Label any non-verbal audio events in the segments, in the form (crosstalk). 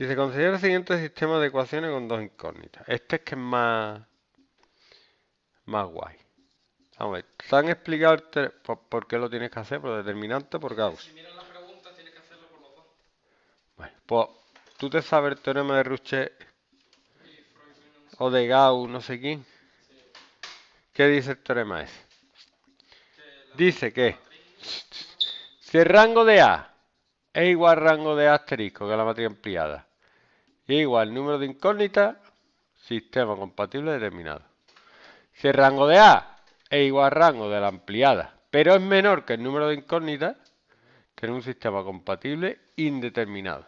Y se considera el siguiente sistema de ecuaciones con dos incógnitas. Este es que es más, más guay. Vamos a ver, te han explicado por, qué lo tienes que hacer, por determinante por Gauss? Si miras la pregunta, tienes que hacerlo por los dos. Bueno, pues tú te sabes el teorema de Ruchet o de Gauss, no sé quién. ¿Qué dice el teorema ese? dice que si el rango de A es igual al rango de A asterisco, que es la matriz ampliada, igual número de incógnitas, sistema compatible determinado. Si el rango de A es igual rango de la ampliada, pero es menor que el número de incógnitas, que un sistema compatible indeterminado.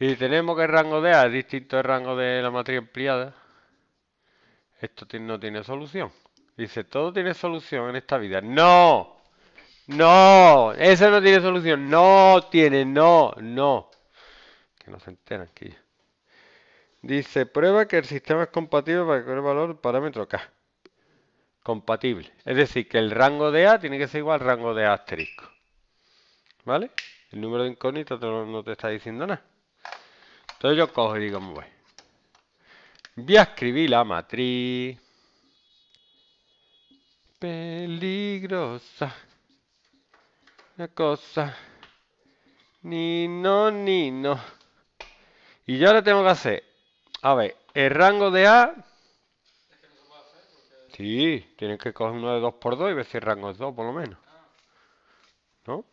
Y si tenemos que el rango de A es distinto al rango de la matriz ampliada, esto no tiene solución. Dice, todo tiene solución en esta vida. ¡No! ¡No! Eso no tiene solución. No tiene, no, no no enteran que Dice, prueba que el sistema es compatible para que el valor parámetro K. Compatible. Es decir, que el rango de A tiene que ser igual al rango de A asterisco. ¿Vale? El número de incógnitas no te está diciendo nada. Entonces yo cojo y digo, voy. Voy a escribir la matriz. Peligrosa. Una cosa. Ni no, ni no. Y ya ahora tengo que hacer, a ver, el rango de A... Sí, tienes que coger uno de 2 por 2 y ver si el rango es 2 por lo menos. ¿No?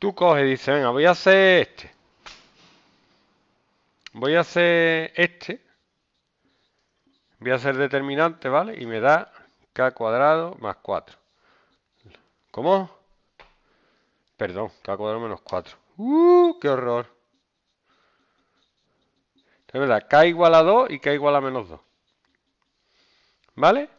Tú coges y dices, venga, voy a hacer este. Voy a hacer este. Voy a hacer determinante, ¿vale? Y me da k cuadrado más 4. ¿Cómo? Perdón, k cuadrado menos 4. ¡Uh! ¡Qué horror! Es verdad, K igual a 2 y K igual a menos 2. ¿Vale?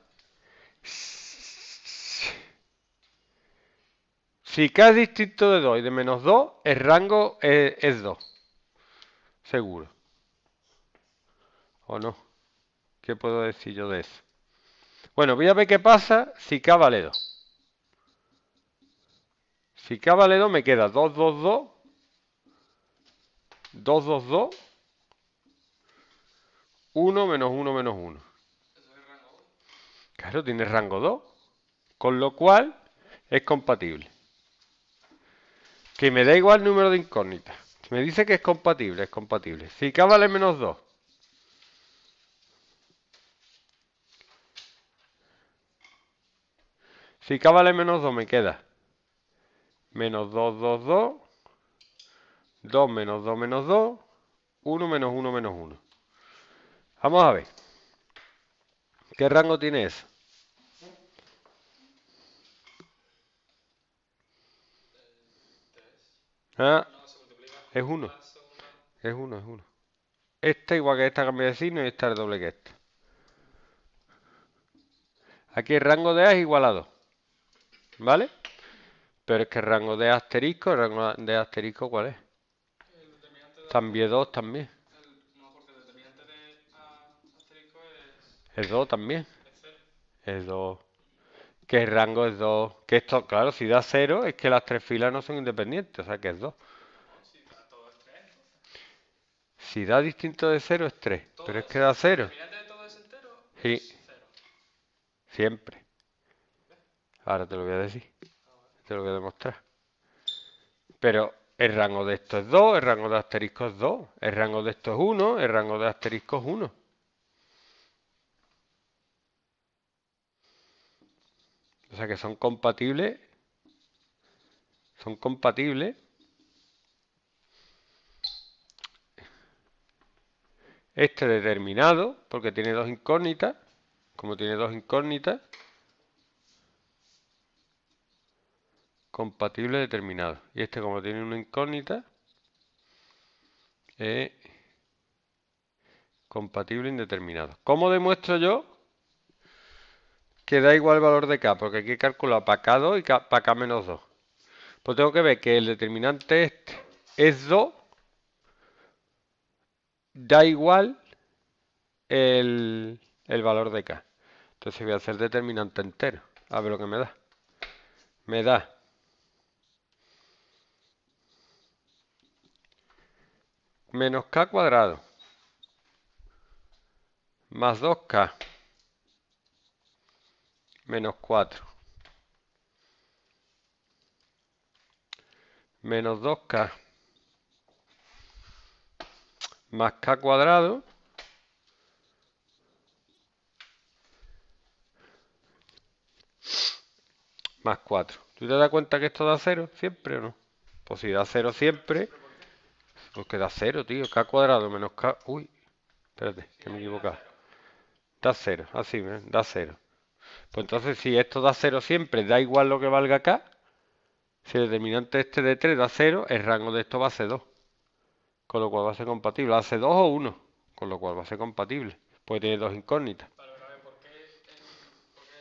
Si K es distinto de 2 y de menos 2, el rango es, es 2. Seguro. ¿O no? ¿Qué puedo decir yo de eso? Bueno, voy a ver qué pasa si K vale 2. Si K vale 2, me queda 2, 2, 2. 2, 2, 2. 1 menos 1 menos 1. Claro, tiene rango 2. Con lo cual es compatible. Que me da igual número de incógnitas. Me dice que es compatible, es compatible. Si K vale menos 2. Si K vale menos 2 me queda menos 2, 2, 2, 2 menos 2 menos 2, 1 menos 1 menos 1. Vamos a ver. ¿Qué rango tiene eso? ¿Ah? Es 1. Es 1, es 1. Esta igual que esta cambia de signo y esta es doble que esta. Aquí el rango de A es igual a 2. ¿Vale? Pero es que el rango de asterisco, el rango de asterisco, ¿cuál es? también 2 e también. E el, no, determinante de asterisco es. Es 2 también. Es 2. ¿Qué rango es 2. Que esto, claro, si da 0 es que las tres filas no son independientes, o sea que es 2. Si da distinto de 0 es 3, pero es que da 0. Sí. Siempre. Ahora te lo voy a decir lo voy a demostrar. Pero el rango de esto es 2, el rango de asterisco es 2, el rango de esto es 1, el rango de asterisco es 1. O sea que son compatibles. Son compatibles. Este determinado, porque tiene dos incógnitas. Como tiene dos incógnitas, compatible determinado. Y este como tiene una incógnita, es compatible indeterminado. ¿Cómo demuestro yo que da igual el valor de k? Porque aquí he calculado para k2 y para k-2. Pues tengo que ver que el determinante este es 2, da igual el, el valor de k. Entonces voy a hacer determinante entero. A ver lo que me da. Me da menos k cuadrado más 2k menos 4 menos 2k más k cuadrado más 4. ¿Tú te das cuenta que esto da 0 siempre o no? Pues si da 0 siempre pues queda 0, tío. K cuadrado menos K... Uy, espérate, que me he equivocado. Da 0, así, ¿eh? da 0. Pues entonces si esto da 0 siempre, da igual lo que valga K. Si el determinante este de 3 da 0, el rango de esto va a ser 2. Con lo cual va a ser compatible. Hace 2 o 1. Con lo cual va a ser compatible. Puede tiene dos incógnitas. a ver, ¿por qué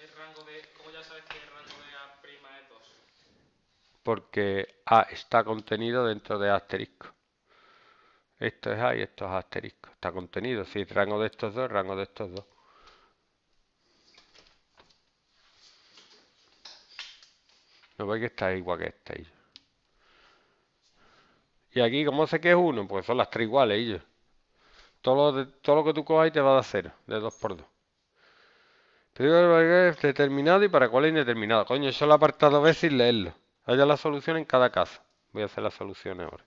el rango de es 2? Porque A está contenido dentro de asterisco. Esto es A y esto es asterisco. Está contenido, es rango de estos dos, rango de estos dos. No veis que está igual que esta. Y aquí, ¿cómo sé que es uno? Pues son las tres iguales, ellos. Todo lo, que tú cojas ahí te va a dar cero. de 2 por 2. que es determinado y para cuál es indeterminado. Coño, he apartado veces sin leerlo. Haya la solución en cada caso. Voy a hacer las soluciones ahora.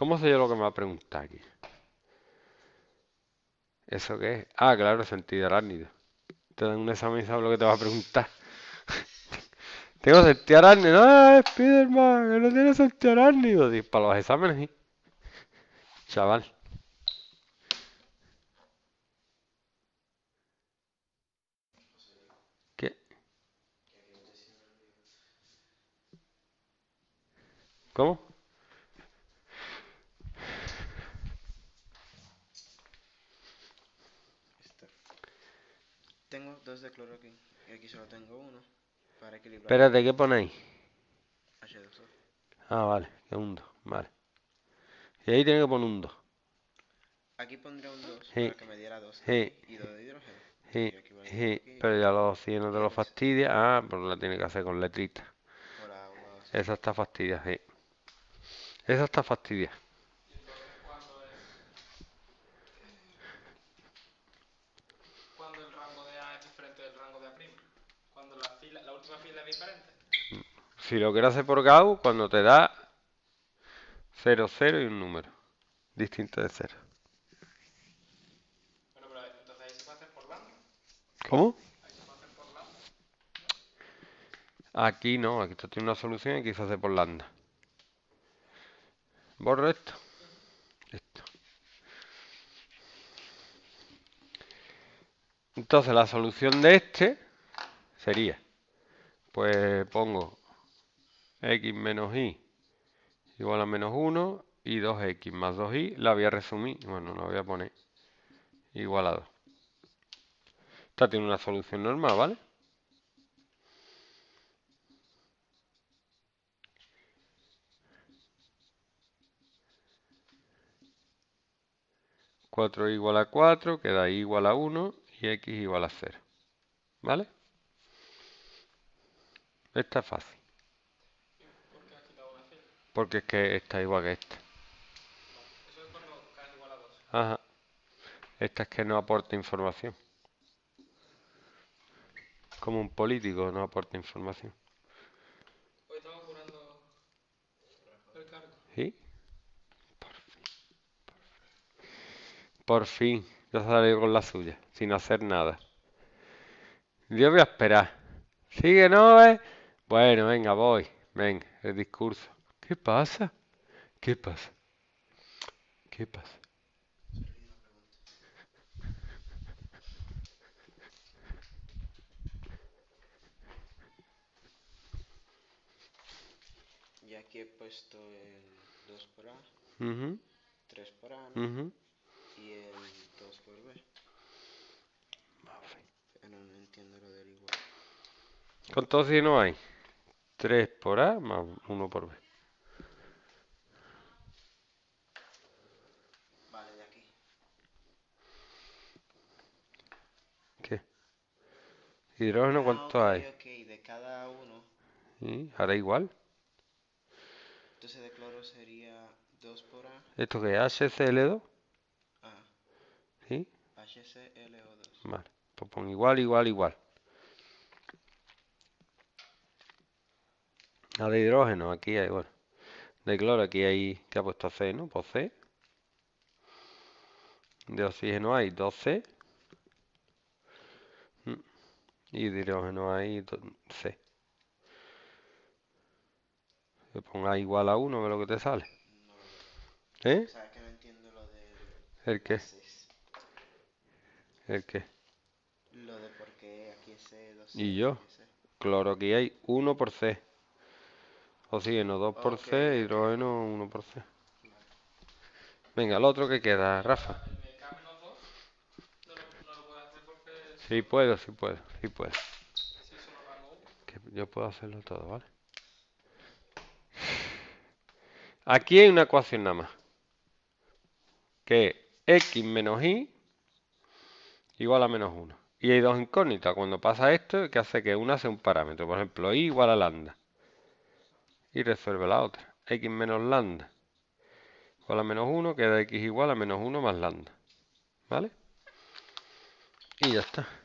¿Cómo sé yo lo que me va a preguntar aquí? ¿Eso qué es? Ah, claro, sentido arácnido. Te dan un examen y sabes lo que te va a preguntar. (laughs) Tengo sentido arácnido. ¡Ah, Spiderman! ¡No tiene sentido arácnido! para los exámenes. Chaval. ¿Qué? ¿Cómo? Tengo dos de cloro aquí. Y aquí solo tengo uno. Para equilibrar. Espérate, ¿qué ponéis? H2O. Ah, vale. Que un 2. Vale. Y ahí tengo que poner un 2. Aquí pondré un 2 para que me diera 2. Sí. Y 2 de hidrógeno. Sí. sí. Pero ya los 100 no te los fastidia. Ah, pues la tiene que hacer con letrita. Esa está fastidia, sí. Esa está fastidia. Si lo quiero hacer por GAU, cuando te da 0, 0 y un número distinto de 0. Bueno, pero entonces se puede por lambda. ¿Cómo? Aquí no, aquí esto tiene una solución y aquí se hace por lambda. Borro esto. Entonces la solución de este sería pues pongo x menos y igual a menos 1 y 2x más 2y, la voy a resumir, bueno, la voy a poner igual a 2. Esta tiene una solución normal, ¿vale? ...4 igual a 4, queda igual a 1 y x igual a 0. ¿Vale? Esta es fácil. Porque es que está igual que esta. eso es igual a 2. Ajá. Esta es que no aporta información. Como un político no aporta información. Hoy estamos curando el cargo. ¿Sí? Por fin. Por fin. Ya salí con la suya, sin hacer nada. Yo voy a esperar. Sigue, ¿no? Eh? Bueno, venga, voy. Ven, el discurso. ¿Qué pasa? ¿Qué pasa? ¿Qué pasa? Y aquí he puesto el 2 por A, 3 por A ¿no? y el 2 por B. Pero no entiendo lo del igual. ¿Con todos y no hay? 3 por A más 1 por B. Vale, de aquí. ¿Qué? ¿Hidrógeno ah, cuánto hay? Okay, de cada uno. ¿Y? ¿Hará igual? Entonces de cloro sería 2 por A. ¿Esto qué es? ¿HCl2? Ah. sí hcl HClO2. Vale, pues pon igual, igual, igual. Ah, de hidrógeno, aquí hay, bueno. De cloro, aquí hay, que ha puesto C, ¿no? Pues C. De oxígeno hay 12. Y de hidrógeno hay c Le A igual a 1, ve lo que te sale. No, ¿Eh? Sabes que no entiendo lo de... ¿El qué? ¿El qué? Lo de por qué aquí es C, 2C. ¿Y yo? Cloro, aquí hay 1 por C. Oxígeno 2 por C, hidrógeno 1 por C. Venga, el otro que queda, Rafa. Sí puedo, sí puedo, sí puedo. yo puedo hacerlo todo, ¿vale? Aquí hay una ecuación nada más. Que x menos y igual a menos 1. Y hay dos incógnitas. Cuando pasa esto, que hace que una sea un parámetro. Por ejemplo, y igual a lambda y resuelve la otra. x menos lambda igual a menos 1, queda x igual a menos 1 más lambda. ¿Vale? Y ya está.